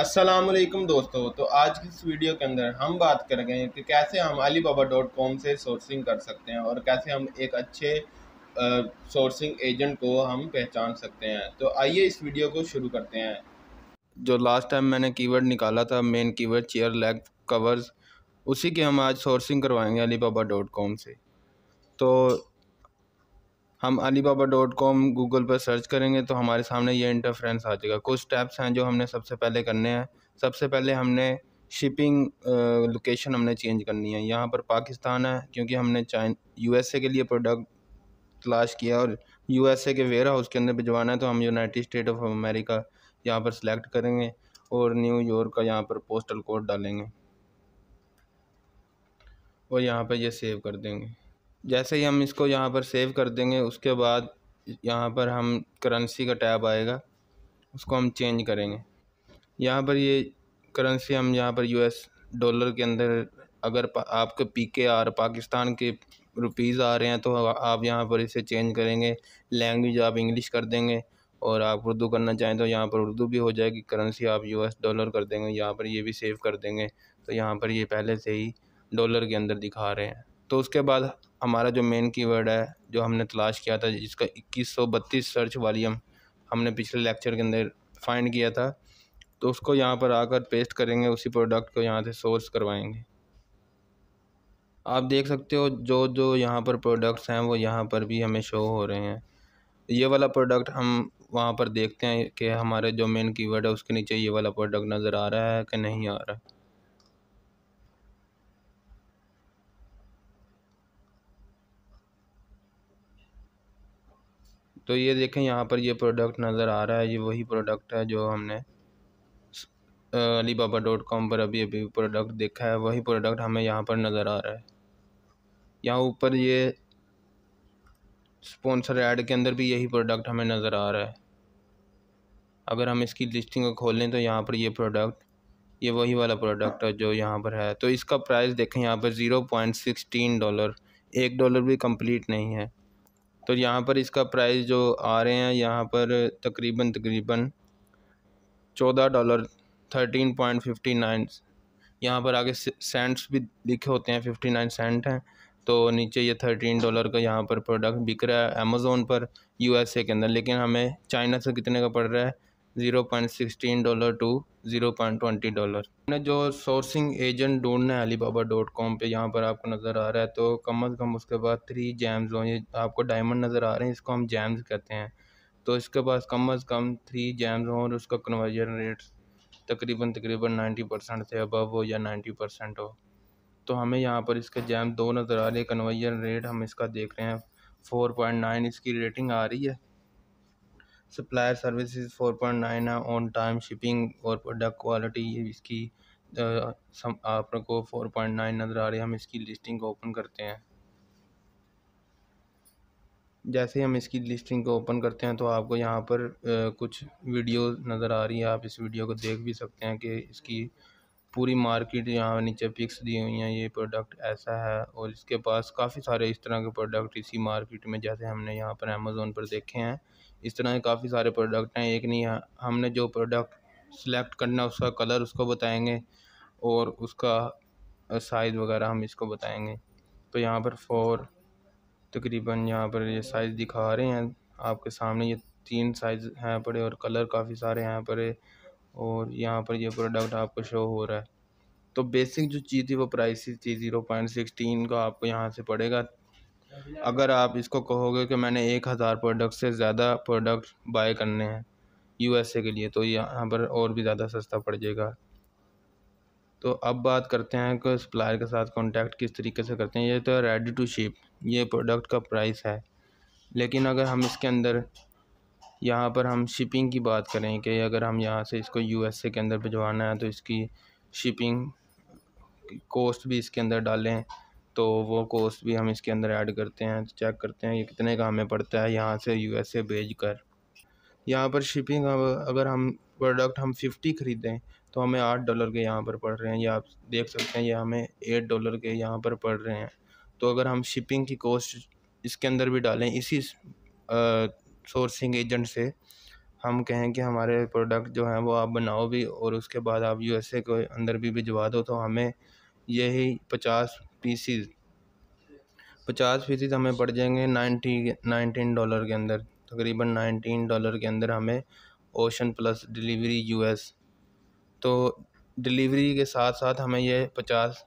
असलम दोस्तों तो आज की इस वीडियो के अंदर हम बात कर रहे हैं कि कैसे हम अली बाबा डॉट कॉम से सोर्सिंग कर सकते हैं और कैसे हम एक अच्छे सोर्सिंग एजेंट को हम पहचान सकते हैं तो आइए इस वीडियो को शुरू करते हैं जो लास्ट टाइम मैंने कीवर्ड निकाला था main keyword chair leg covers उसी के हम आज सोर्सिंग करवाएंगे अली बाबा डॉट कॉम से तो हम अलीबाबा डॉट कॉम गूगल पर सर्च करेंगे तो हमारे सामने ये इंटरफ्रेंस आ जाएगा कुछ स्टेप्स हैं जो हमने सबसे पहले करने हैं सबसे पहले हमने शिपिंग लोकेशन हमने चेंज करनी है यहाँ पर पाकिस्तान है क्योंकि हमने चाइन यूएसए के लिए प्रोडक्ट तलाश किया और यूएसए के वेयर हाउस के अंदर भिजवाना है तो हम यूनाइटेड स्टेट ऑफ अमेरिका यहाँ पर सिलेक्ट करेंगे और न्यू यॉर्क का यहाँ पर पोस्टल कोड डालेंगे और यहाँ पर ये यह सेव कर देंगे जैसे ही हम इसको यहाँ पर सेव कर देंगे उसके बाद यहाँ पर हम करेंसी का टैब आएगा उसको हम चेंज करेंगे यहाँ पर ये करेंसी हम यहाँ पर यूएस डॉलर के अंदर अगर आपके पी के आर पाकिस्तान के रुपीज़ आ रहे हैं तो आप यहाँ पर इसे चेंज करेंगे लैंग्वेज आप इंग्लिश कर देंगे और आप उर्दू करना चाहें तो यहाँ पर उर्दू भी हो जाएगी करेंसी आप यू डॉलर कर देंगे यहाँ पर ये भी सेव कर देंगे तो यहाँ पर ये पहले से ही डॉलर के अंदर दिखा रहे हैं तो उसके बाद हमारा जो मेन कीवर्ड है जो हमने तलाश किया था जिसका इक्कीस सौ बत्तीस सर्च वॉल्यूम हमने पिछले लेक्चर के अंदर फाइंड किया था तो उसको यहाँ पर आकर पेस्ट करेंगे उसी प्रोडक्ट को यहाँ से सोर्स करवाएंगे आप देख सकते हो जो जो यहाँ पर प्रोडक्ट्स हैं वो यहाँ पर भी हमें शो हो रहे हैं ये वाला प्रोडक्ट हम वहाँ पर देखते हैं कि हमारे जो मेन कीवर्ड है उसके नीचे ये वाला प्रोडक्ट नज़र आ रहा है कि नहीं आ रहा है तो ये देखें यहाँ पर ये प्रोडक्ट नज़र आ रहा है ये वही प्रोडक्ट है जो हमने अली बाबा डॉट कॉम पर अभी अभी प्रोडक्ट देखा है वही प्रोडक्ट हमें यहाँ पर नज़र आ रहा है यहाँ ऊपर ये स्पॉन्सर ऐड के अंदर भी यही प्रोडक्ट हमें नज़र आ रहा है अगर हम इसकी लिस्टिंग को खोलें तो यहाँ पर ये प्रोडक्ट ये वही वाला प्रोडक्ट है जो यहाँ पर है तो इसका प्राइस देखें यहाँ पर ज़ीरो पॉइंट सिक्सटीन डॉलर एक डॉलर भी कंप्लीट नहीं है तो यहाँ पर इसका प्राइस जो आ रहे हैं यहाँ पर तकरीबन तकरीबन चौदह dollar thirteen point fifty nine यहाँ पर आगे सेंट्स भी लिखे होते हैं फिफ्टी नाइन सेंट हैं तो नीचे ये थर्टीन डॉलर का यहाँ पर प्रोडक्ट बिक रहा है अमेज़ोन पर यूएसए के अंदर लेकिन हमें चाइना से कितने का पड़ रहा है zero point sixteen dollar to zero point twenty dollar मैंने जो सोर्सिंग एजेंट ढूंढना है अली बाबा डॉट कॉम पर यहाँ पर आपको नज़र आ रहा है तो कम अज़ कम उसके बाद थ्री जैम्स हों आपको डायमंड नज़र आ रहे हैं इसको हम जैम्स कहते हैं तो इसके पास कम अज़ कम थ्री जैम्स हों और उसका कन्वर्जन रेट तकरीबन तकरीबन नाइन्टी परसेंट से अबव हो या नाइन्टी परसेंट हो तो हमें यहाँ पर इसके जैम दो नज़र आ रहे हैं कन्वर्जन रेट हम इसका देख रहे हैं फोर पॉइंट नाइन इसकी रेटिंग आ रही है supplier services four point nine है ऑन टाइम शिपिंग और प्रोडक्ट क्वालिटी ये इसकी आप को फोर पॉइंट नाइन नज़र आ रही है हम इसकी लिस्टिंग को ओपन करते हैं जैसे हम इसकी लिस्टिंग को ओपन करते हैं तो आपको यहाँ पर कुछ वीडियो नज़र आ रही है आप इस वीडियो को देख भी सकते हैं कि इसकी पूरी मार्केट यहाँ नीचे पिक्स दी हुई हैं ये प्रोडक्ट ऐसा है और इसके पास काफ़ी सारे इस तरह के प्रोडक्ट इसी मार्केट में जैसे हमने यहाँ पर अमेज़ोन पर देखे हैं इस तरह के काफ़ी सारे प्रोडक्ट हैं एक नहीं हमने जो प्रोडक्ट सेलेक्ट करना उसका कलर उसको बताएंगे और उसका साइज़ वगैरह हम इसको बताएंगे तो यहाँ पर फोर तकरीबन यहाँ पर ये साइज़ दिखा रहे हैं आपके सामने ये तीन साइज़ हैं पड़े और कलर काफ़ी सारे हैं पड़े और यहाँ पर ये प्रोडक्ट आपको शो हो रहा है तो बेसिक जो चीज़ थी वो प्राइस थी ज़ीरो पॉइंट सिक्सटीन का आपको यहाँ से पड़ेगा अगर आप इसको कहोगे कि मैंने एक हज़ार प्रोडक्ट से ज़्यादा प्रोडक्ट बाय करने हैं यूएसए के लिए तो यहाँ पर और भी ज़्यादा सस्ता पड़ जाएगा तो अब बात करते हैं कि सप्लायर के साथ कॉन्टैक्ट किस तरीके से करते हैं ये तो रेडी टू शिप ये प्रोडक्ट का प्राइस है लेकिन अगर हम इसके अंदर यहाँ पर हम शिपिंग की बात करें कि अगर हम यहाँ से इसको यूएसए के अंदर भिजवाना है तो इसकी शिपिंग कॉस्ट भी इसके अंदर डालें तो वो कॉस्ट भी हम इसके अंदर ऐड करते हैं चेक करते हैं ये कितने का हमें पड़ता है यहाँ से यूएसए कर यहाँ पर शिपिंग अगर हम प्रोडक्ट हम फिफ्टी ख़रीदें तो हमें आठ डॉलर के यहाँ पर पड़ रहे हैं ये आप देख सकते हैं ये हमें एट डॉलर के यहाँ पर पड़ रहे हैं तो अगर हम शिपिंग की कॉस्ट इसके अंदर भी डालें इसी सोर्सिंग एजेंट से हम कहें कि हमारे प्रोडक्ट जो हैं वो आप बनाओ भी और उसके बाद आप यू एस ए के अंदर भी भिजवा दो तो हमें यही पचास पीसीज पचास फीसद हमें पड़ जाएंगे नाइन्टी नाइनटीन डॉलर के अंदर तकरीबन नाइनटीन डॉलर के अंदर हमें ओशन प्लस डिलीवरी यूएस तो डिलीवरी के साथ साथ हमें ये पचास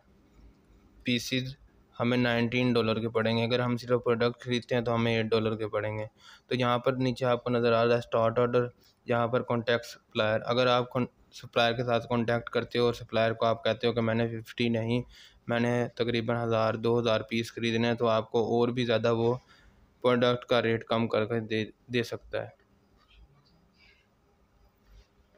पीसीज हमें नाइनटीन डॉलर के पड़ेंगे अगर हम सिर्फ प्रोडक्ट ख़रीदते हैं तो हमें एट डॉलर के पड़ेंगे तो यहाँ पर नीचे आपको नज़र आ रहा है स्टार्ट ऑर्डर यहाँ पर कॉन्टैक्ट सप्लायर अगर आप सप्लायर के साथ कॉन्टैक्ट करते हो और सप्लायर को आप कहते हो कि मैंने फिफ्टी नहीं मैंने तकरीबन हज़ार दो हज़ार पीस ख़रीदने हैं तो आपको और भी ज़्यादा वो प्रोडक्ट का रेट कम करके दे दे सकता है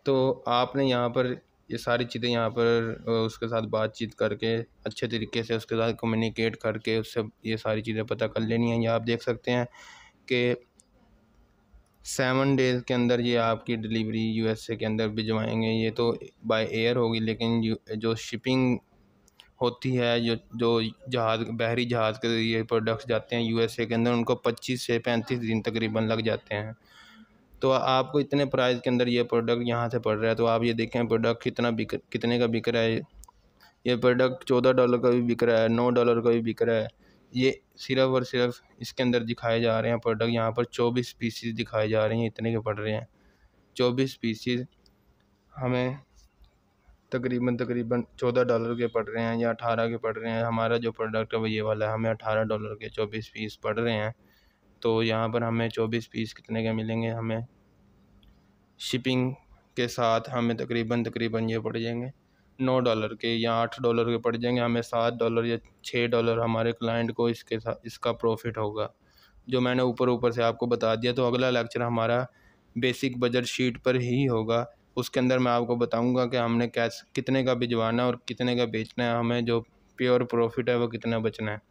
तो आपने यहाँ पर ये सारी चीज़ें यहाँ पर उसके साथ बातचीत करके अच्छे तरीके से उसके साथ कम्युनिकेट करके उससे ये सारी चीज़ें पता कर लेनी है या आप देख सकते हैं कि सेवन डेज़ के अंदर ये आपकी डिलीवरी यूएसए के अंदर भिजवाएंगे ये तो बाय एयर होगी लेकिन जो शिपिंग होती है जो जो जहाज़ बहरी जहाज़ के ज़रिए प्रोडक्ट्स जाते हैं यूएसए के अंदर उनको पच्चीस से पैंतीस दिन तकरीबन लग जाते हैं तो आपको इतने प्राइस के अंदर ये प्रोडक्ट यहाँ से पड़ रहा है तो आप ये देखें प्रोडक्ट कितना बिक कितने का बिक रहा है ये प्रोडक्ट चौदह डॉलर का भी बिक रहा है नौ डॉलर का भी बिक रहा है ये सिर्फ़ और सिर्फ इसके अंदर दिखाए जा रहे हैं प्रोडक्ट यहाँ पर चौबीस पीसीज दिखाए जा रहे हैं इतने के पड़ रहे हैं चौबीस पीसीज हमें तकरीबन तकरीबन चौदह डॉलर के पड़ रहे हैं या अठारह के पड़ रहे हैं हमारा जो प्रोडक्ट है वो ये वाला है हमें अठारह डॉलर के चौबीस पीस पड़ रहे हैं तो यहाँ पर हमें चौबीस पीस कितने के मिलेंगे हमें शिपिंग के साथ हमें तकरीबन तकरीबन ये पड़ जाएंगे नौ डॉलर के या आठ डॉलर के पड़ जाएंगे हमें सात डॉलर या छः डॉलर हमारे क्लाइंट को इसके साथ इसका प्रॉफिट होगा जो मैंने ऊपर ऊपर से आपको बता दिया तो अगला लेक्चर हमारा बेसिक बजट शीट पर ही होगा उसके अंदर मैं आपको बताऊंगा कि हमने कैस कितने का भिजवाना है और कितने का बेचना है हमें जो प्योर प्रॉफिट है वो कितना बचना है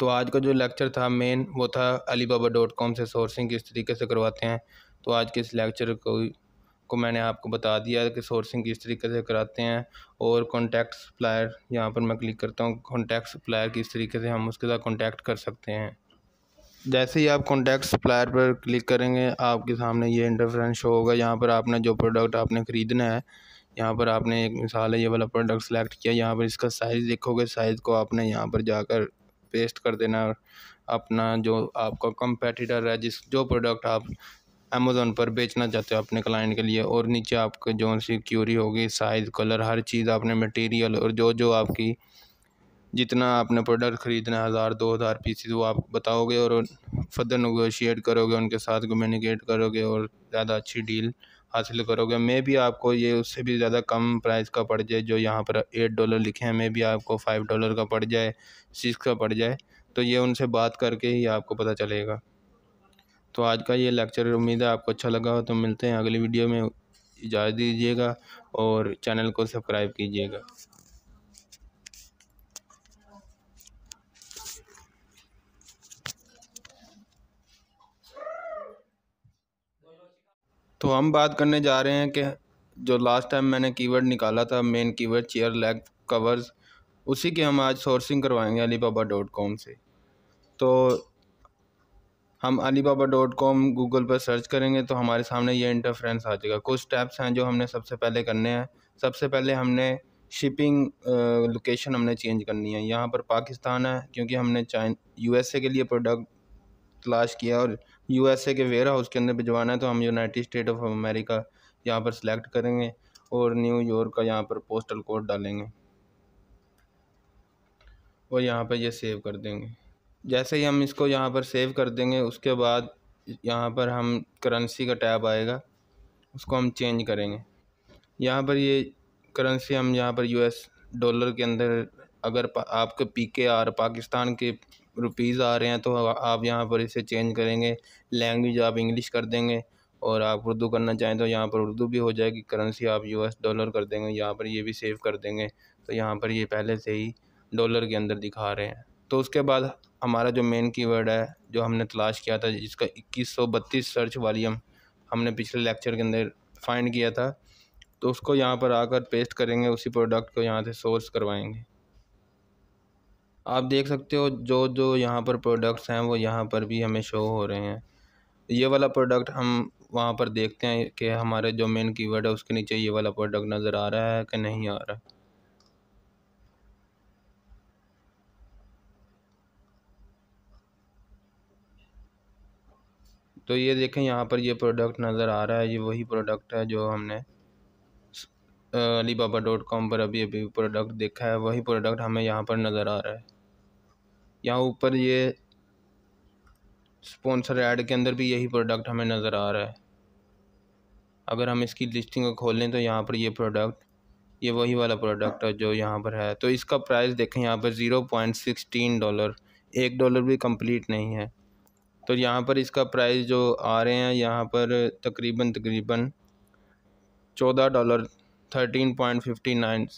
तो आज का जो लेक्चर था मेन वो था अली बाबा डॉट कॉम से सोर्सिंग किस तरीके से करवाते हैं तो आज के इस लेक्चर को को मैंने आपको बता दिया कि सोर्सिंग किस तरीके से कराते हैं और कॉन्टैक्ट सप्लायर यहाँ पर मैं क्लिक करता हूँ कॉन्टैक्ट सप्लायर किस तरीके से हम उसके साथ कॉन्टैक्ट कर सकते हैं जैसे ही आप कॉन्टैक्ट सप्लायर पर क्लिक करेंगे आपके सामने ये इंटरफ्रेंस शो होगा यहाँ पर आपने जो प्रोडक्ट आपने ख़रीदना है यहाँ पर आपने एक मिसाल है ये वाला प्रोडक्ट सेलेक्ट किया यहाँ पर इसका साइज़ देखोगे साइज़ को आपने यहाँ पर जाकर पेस्ट कर देना अपना जो आपका कंपेटिटर है जिस जो प्रोडक्ट आप अमेज़ोन पर बेचना चाहते हो अपने क्लाइंट के लिए और नीचे आपके जो सी क्यूरी होगी साइज़ कलर हर चीज़ आपने मटेरियल और जो जो आपकी जितना आपने प्रोडक्ट ख़रीदना है हज़ार दो हज़ार पीसीज वो आप बताओगे और फर्दर नगोशिएट करोगे उनके साथ कम्युनिकेट करोगे और ज़्यादा अच्छी डील हासिल करोगे मे भी आपको ये उससे भी ज़्यादा कम प्राइस का पड़ जाए जो यहाँ पर एट डॉलर लिखे हैं मे भी आपको फ़ाइव डॉलर का पड़ जाए सिक्स का पड़ जाए तो ये उनसे बात करके ही आपको पता चलेगा तो आज का ये लेक्चर उम्मीद है आपको अच्छा लगा हो तो मिलते हैं अगली वीडियो में इजाज़त दीजिएगा और चैनल को सब्सक्राइब कीजिएगा तो हम बात करने जा रहे हैं कि जो लास्ट टाइम मैंने कीवर्ड निकाला था main keyword chair leg covers उसी की हम आज सोर्सिंग करवाएंगे अलीबाबा डॉट कॉम से तो हम अलीबाबा डॉट कॉम गूगल पर सर्च करेंगे तो हमारे सामने ये इंटरफ्रेंस आ जाएगा कुछ स्टेप्स हैं जो हमने सबसे पहले करने हैं सबसे पहले हमने शिपिंग लोकेशन हमने चेंज करनी है यहाँ पर पाकिस्तान है क्योंकि हमने चाइन यूएसए के लिए प्रोडक्ट तलाश किया और यूएसए के वेयर हाउस के अंदर भिजवाना है तो हम यूनाइटेड स्टेट ऑफ अमेरिका यहाँ पर सिलेक्ट करेंगे और न्यू यॉर्क का यहाँ पर पोस्टल कोड डालेंगे और यहाँ पर ये यह सेव कर देंगे जैसे ही हम इसको यहाँ पर सेव कर देंगे उसके बाद यहाँ पर हम करेंसी का टैब आएगा उसको हम चेंज करेंगे यहाँ पर ये करेंसी हम यहाँ पर यूएस डॉलर के अंदर अगर आपके पी के आर पाकिस्तान के रुपीज़ आ रहे हैं तो आप यहाँ पर इसे चेंज करेंगे लैंग्वेज आप इंग्लिश कर देंगे और आप उर्दू करना चाहें तो यहाँ पर उर्दू भी हो जाएगी करेंसी आप यूएस डॉलर कर देंगे यहाँ पर ये भी सेव कर देंगे तो यहाँ पर ये पहले से ही डॉलर के अंदर दिखा रहे हैं तो उसके बाद हमारा जो मेन कीवर्ड है जो हमने तलाश किया था जिसका इक्कीस सौ बत्तीस सर्च वालीम हमने पिछले लेक्चर के अंदर फाइंड किया था तो उसको यहाँ पर आकर पेस्ट करेंगे उसी प्रोडक्ट को यहाँ से सोर्स करवाएंगे आप देख सकते हो जो जो यहाँ पर प्रोडक्ट्स हैं वो यहाँ पर भी हमें शो हो रहे हैं ये वाला प्रोडक्ट हम वहाँ पर देखते हैं कि हमारे जो मेन कीवर्ड है उसके नीचे ये वाला प्रोडक्ट नज़र आ रहा है कि नहीं आ रहा तो ये देखें यहाँ पर ये प्रोडक्ट नज़र आ रहा है ये वही प्रोडक्ट है जो हमने अली बाबा डॉट कॉम पर अभी अभी प्रोडक्ट देखा है वही प्रोडक्ट हमें यहाँ पर नज़र आ रहा है यहाँ ऊपर ये स्पॉन्सर ऐड के अंदर भी यही प्रोडक्ट हमें नज़र आ रहा है अगर हम इसकी लिस्टिंग को खोलें तो यहाँ पर ये प्रोडक्ट ये वही वाला प्रोडक्ट है जो यहाँ पर है तो इसका प्राइस देखें यहाँ पर ज़ीरो पॉइंट सिक्सटीन डॉलर एक डॉलर भी कंप्लीट नहीं है तो यहाँ पर इसका प्राइस जो आ रहे हैं यहाँ पर तकरीबन तकरीबन चौदह dollar thirteen point fifty nine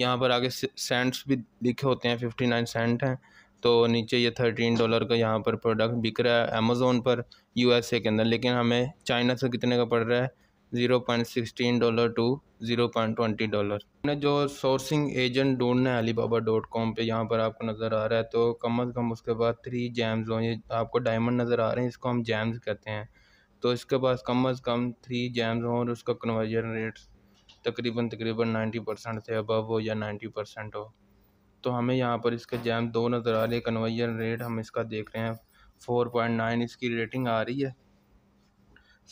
यहाँ पर आगे सेंट्स भी लिखे होते हैं फिफ्टी नाइन सेंट हैं तो नीचे ये थर्टीन डॉलर का यहाँ पर प्रोडक्ट बिक रहा है अमेज़ोन पर यूएसए के अंदर लेकिन हमें चाइना से कितने का पड़ रहा है zero point sixteen dollar to zero point twenty dollar मैंने जो सोर्सिंग एजेंट ढूंढना है अली बाबा डॉट कॉम पर यहाँ पर आपको नज़र आ रहा है तो कम अज़ कम उसके बाद थ्री जैम्स हों आपको डायमंड नज़र आ रहे हैं इसको हम जैम्स कहते हैं तो इसके पास कम अज़ कम थ्री जैम्स हों और उसका कन्वर्जन रेट तकरीबन तकरीबन नाइन्टी परसेंट से अबव हो या नाइन्टी परसेंट हो तो हमें यहाँ पर इसके जैम दो नज़र आ रही है कन्वर्जन रेट हम इसका देख रहे हैं फोर पॉइंट नाइन इसकी रेटिंग आ रही है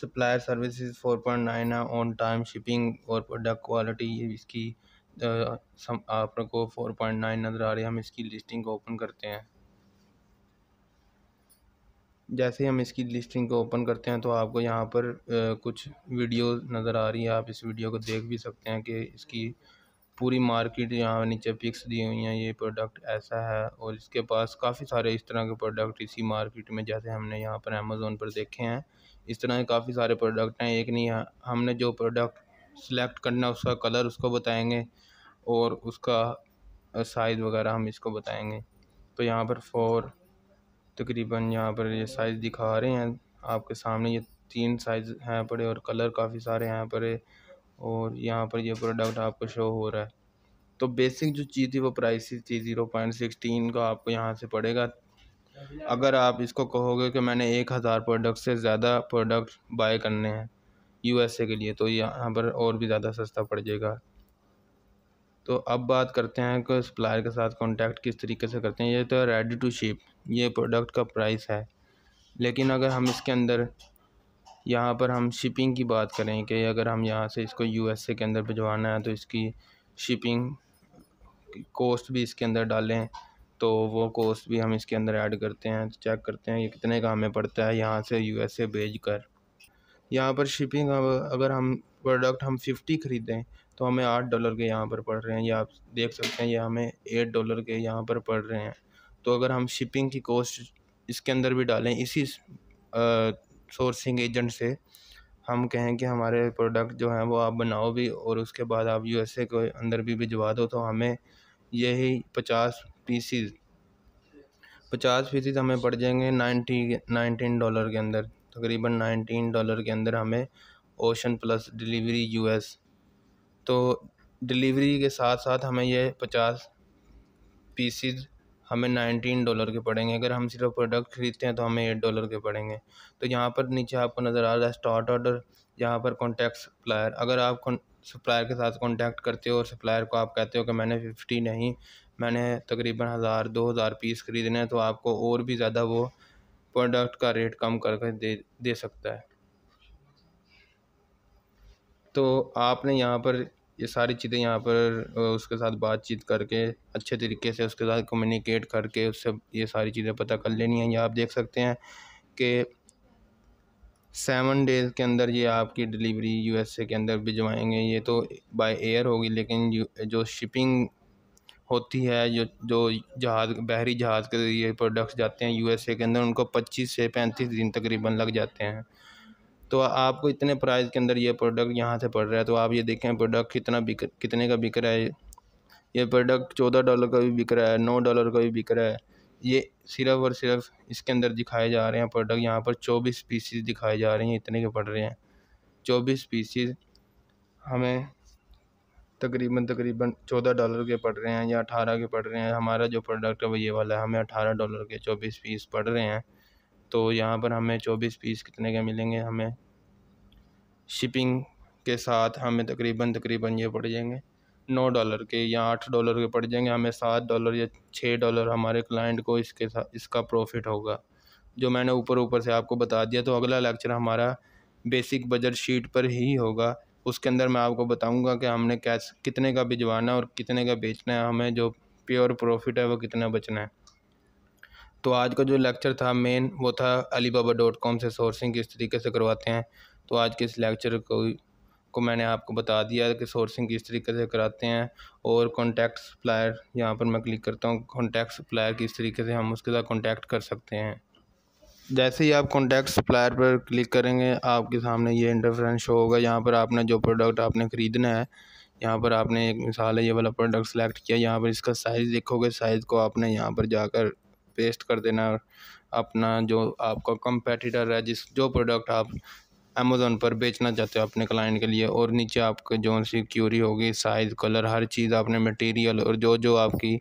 supplier services four point nine है ऑन टाइम शिपिंग और प्रोडक्ट क्वालिटी इसकी आप को फोर पॉइंट नाइन नज़र आ रही है हम इसकी लिस्टिंग को ओपन करते हैं जैसे हम इसकी लिस्टिंग को ओपन करते हैं तो आपको यहाँ पर कुछ वीडियो नज़र आ रही है आप इस वीडियो को देख भी सकते हैं कि इसकी पूरी मार्केट यहाँ नीचे पिक्स दी हुई हैं ये प्रोडक्ट ऐसा है और इसके पास काफ़ी सारे इस तरह के प्रोडक्ट इसी मार्केट में जैसे हमने यहाँ पर अमेज़ोन पर देखे हैं इस तरह के काफ़ी सारे प्रोडक्ट हैं एक नहीं हमने जो प्रोडक्ट सिलेक्ट करना उसका कलर उसको बताएंगे और उसका साइज़ वगैरह हम इसको बताएंगे तो यहाँ पर फोर तकरीबन यहाँ पर ये साइज़ दिखा रहे हैं आपके सामने ये तीन साइज़ हैं पड़े और कलर काफ़ी सारे हैं पड़े और यहाँ पर ये प्रोडक्ट आपको शो हो रहा है तो बेसिक जो चीज़ थी वो प्राइस थी ज़ीरो पॉइंट सिक्सटीन का आपको यहाँ से पड़ेगा अगर आप इसको कहोगे कि मैंने एक हज़ार प्रोडक्ट से ज़्यादा प्रोडक्ट बाय करने हैं यूएसए के लिए तो यहाँ पर और भी ज़्यादा सस्ता पड़ जाएगा तो अब बात करते हैं कि सप्लायर के साथ कॉन्टैक्ट किस तरीके से करते हैं ये तो रेडी टू शिप ये प्रोडक्ट का प्राइस है लेकिन अगर हम इसके अंदर यहाँ पर हम शिपिंग की बात करें कि अगर हम यहाँ से इसको यूएसए के अंदर भिजवाना है तो इसकी शिपिंग कॉस्ट भी इसके अंदर डालें तो वो कॉस्ट भी हम इसके अंदर ऐड करते हैं चेक करते हैं ये कितने का हमें पड़ता है यहाँ से यूएसए भेजकर यहाँ पर शिपिंग अगर हम प्रोडक्ट हम फिफ्टी ख़रीदें तो हमें आठ डॉलर के यहाँ पर पड़ रहे हैं ये आप देख सकते हैं ये हमें एट डॉलर के यहाँ पर पड़ रहे हैं तो अगर हम शिपिंग की कॉस्ट इसके अंदर भी डालें इसी आ, सोर्सिंग एजेंट से हम कहें कि हमारे प्रोडक्ट जो हैं वो आप बनाओ भी और उसके बाद आप यू एस ए के अंदर भी भिजवा दो तो हमें यही पचास पीसीज पचास फीसद हमें पड़ जाएंगे नाइन्टी नाइनटीन डॉलर के अंदर तकरीबन नाइनटीन डॉलर के अंदर हमें ओशन प्लस डिलीवरी यूएस तो डिलीवरी के साथ साथ हमें ये पचास पीसीज हमें नाइनटीन डॉलर के पड़ेंगे अगर हम सिर्फ प्रोडक्ट खरीदते हैं तो हमें एट डॉलर के पड़ेंगे तो यहाँ पर नीचे आपको नज़र आ रहा है स्टार्ट ऑर्डर यहाँ पर कॉन्टैक्ट सप्लायर अगर आप सप्लायर के साथ कॉन्टैक्ट करते हो और सप्लायर को आप कहते हो कि मैंने फिफ्टी नहीं मैंने तकरीबन हज़ार दो हज़ार पीस ख़रीदने हैं तो आपको और भी ज़्यादा वो प्रोडक्ट का रेट कम करके दे दे सकता है तो आपने यहाँ पर ये सारी चीज़ें यहाँ पर उसके साथ बातचीत करके अच्छे तरीके से उसके साथ कम्युनिकेट करके उससे ये सारी चीज़ें पता कर लेनी है या आप देख सकते हैं कि सेवन डेज़ के अंदर ये आपकी डिलीवरी यूएसए के अंदर भिजवाएंगे ये तो बाय एयर होगी लेकिन जो शिपिंग होती है जो जो जहाज़ बहरी जहाज़ के ज़रिए प्रोडक्ट्स जाते हैं यूएसए के अंदर उनको पच्चीस से पैंतीस दिन तकरीबन लग जाते हैं तो आपको इतने प्राइस के अंदर ये प्रोडक्ट यहाँ से पड़ रहा है तो आप ये देखें प्रोडक्ट कितना बिक कितने का बिक रहा है ये प्रोडक्ट चौदह डॉलर का भी बिक रहा है नौ डॉलर का भी बिक रहा है ये सिर्फ़ और सिर्फ इसके अंदर दिखाए जा रहे हैं प्रोडक्ट यहाँ पर चौबीस पीसीज दिखाए जा रहे हैं इतने के पड़ रहे हैं चौबीस पीसीज हमें तकरीबन तकरीबन चौदह डॉलर के पड़ रहे हैं या अठारह के पड़ रहे हैं हमारा जो प्रोडक्ट है वो ये वाला है हमें अठारह डॉलर के चौबीस पीस पड़ रहे हैं तो यहाँ पर हमें चौबीस पीस कितने के मिलेंगे हमें शिपिंग के साथ हमें तकरीबन तकरीबन ये पड़ जाएंगे नौ डॉलर के या आठ डॉलर के पड़ जाएंगे हमें सात डॉलर या छः डॉलर हमारे क्लाइंट को इसके साथ इसका प्रॉफिट होगा जो मैंने ऊपर ऊपर से आपको बता दिया तो अगला लेक्चर हमारा बेसिक बजट शीट पर ही होगा उसके अंदर मैं आपको बताऊंगा कि हमने कैस कितने का भिजवाना और कितने का बेचना है हमें जो प्योर प्रॉफिट है वो कितना बचना है तो आज का जो लेक्चर था मेन वो था अलीबाबा डॉट कॉम से सोर्सिंग किस तरीके से करवाते हैं तो आज के इस लेक्चर को को मैंने आपको बता दिया कि सोर्सिंग किस तरीके से कराते हैं और कॉन्टैक्ट सप्लायर यहाँ पर मैं क्लिक करता हूँ कॉन्टैक्ट सप्लायर किस तरीके से हम उसके साथ कॉन्टैक्ट कर सकते हैं जैसे ही आप कॉन्टैक्ट सप्लायर पर क्लिक करेंगे आपके सामने ये इंटरफ्रेंस शो होगा यहाँ पर आपने जो प्रोडक्ट आपने ख़रीदना है यहाँ पर आपने एक मिसाल है ये वाला प्रोडक्ट सेलेक्ट किया यहाँ पर इसका साइज़ देखोगे साइज़ को आपने यहाँ पर जाकर पेस्ट कर देना अपना जो आपका कंपेटिटर है जिस जो प्रोडक्ट आप अमेज़ोन पर बेचना चाहते हो अपने क्लाइंट के लिए और नीचे आपके जो सी क्यूरी होगी साइज़ कलर हर चीज़ आपने मटेरियल और जो जो आपकी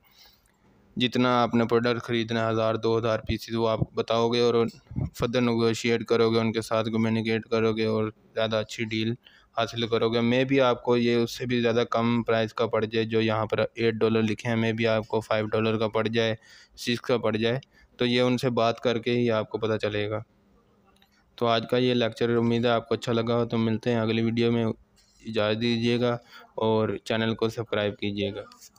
जितना आपने प्रोडक्ट ख़रीदना है हज़ार दो हज़ार पीसीज वो आप बताओगे और फर्दर नगोशिएट करोगे उनके साथ कम्युनिकेट करोगे और ज़्यादा अच्छी डील हासिल करोगे मे भी आपको ये उससे भी ज़्यादा कम प्राइस का पड़ जाए जो यहाँ पर एट डॉलर लिखे हैं मे भी आपको फाइव डॉलर का पड़ जाए सिक्स का पड़ जाए तो ये उनसे बात करके ही आपको पता चलेगा तो आज का ये लेक्चर उम्मीद है आपको अच्छा लगा हो तो मिलते हैं अगली वीडियो में इजाज़त दीजिएगा और चैनल को सब्सक्राइब कीजिएगा